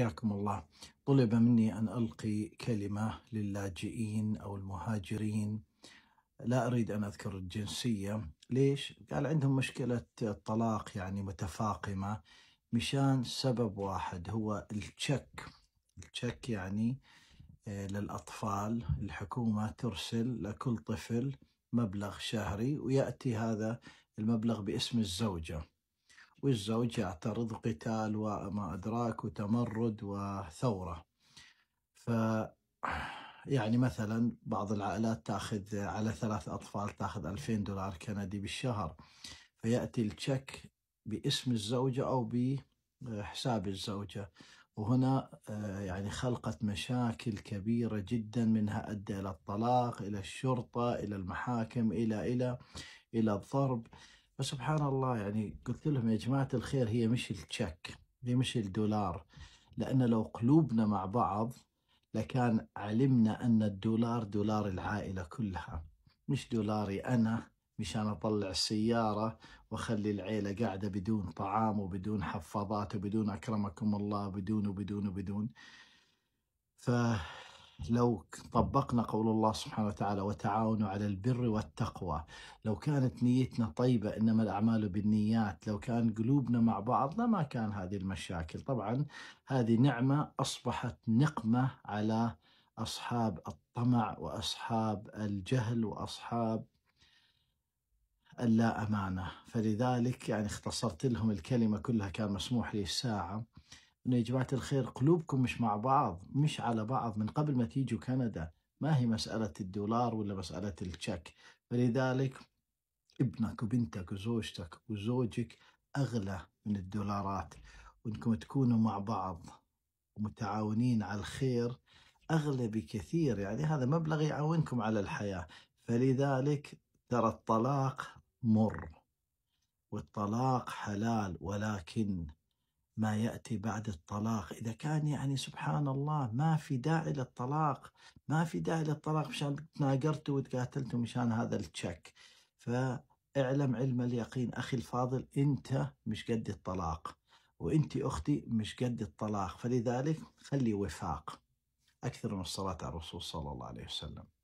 حياكم الله طلب مني أن ألقي كلمة للاجئين أو المهاجرين لا أريد أن أذكر الجنسية ليش؟ قال عندهم مشكلة الطلاق يعني متفاقمة مشان سبب واحد هو التشك التشك يعني آه، للأطفال الحكومة ترسل لكل طفل مبلغ شهري ويأتي هذا المبلغ باسم الزوجة والزوج يعترض قتال وما أدراك وتمرد وثورة ف يعني مثلا بعض العائلات تاخذ على ثلاث أطفال تاخذ 2000 دولار كندي بالشهر فيأتي التشك باسم الزوجة أو بحساب الزوجة وهنا آه، يعني خلقت مشاكل كبيرة جدا منها أدى إلى الطلاق إلى الشرطة إلى المحاكم إلى إلى إلى الضرب فسبحان الله يعني قلت لهم يا جماعة الخير هي مش التشك هي مش الدولار لأن لو قلوبنا مع بعض لكان علمنا أن الدولار دولار العائلة كلها مش دولاري أنا مشان أطلع السيارة وأخلي العيلة قاعدة بدون طعام وبدون حفاضات وبدون أكرمكم الله بدون وبدون وبدون ف لو طبقنا قول الله سبحانه وتعالى وتعاونوا على البر والتقوى لو كانت نيتنا طيبة إنما الأعمال بالنيات لو كان قلوبنا مع بعض لما كان هذه المشاكل طبعا هذه نعمة أصبحت نقمة على أصحاب الطمع وأصحاب الجهل وأصحاب اللا أمانة فلذلك يعني اختصرت لهم الكلمة كلها كان مسموح لي الساعة انه يا جماعه الخير قلوبكم مش مع بعض مش على بعض من قبل ما تيجوا كندا ما هي مساله الدولار ولا مساله التشيك فلذلك ابنك وبنتك وزوجتك وزوجك اغلى من الدولارات وانكم تكونوا مع بعض ومتعاونين على الخير اغلى بكثير يعني هذا مبلغ يعاونكم على الحياه فلذلك ترى الطلاق مر والطلاق حلال ولكن ما ياتي بعد الطلاق اذا كان يعني سبحان الله ما في داعي للطلاق ما في داعي للطلاق مشان تناقرتوا وتقاتلتوا مشان هذا التشك فاعلم علم اليقين اخي الفاضل انت مش قد الطلاق وانت اختي مش قد الطلاق فلذلك خلي وفاق اكثر من الصلاه على الرسول صلى الله عليه وسلم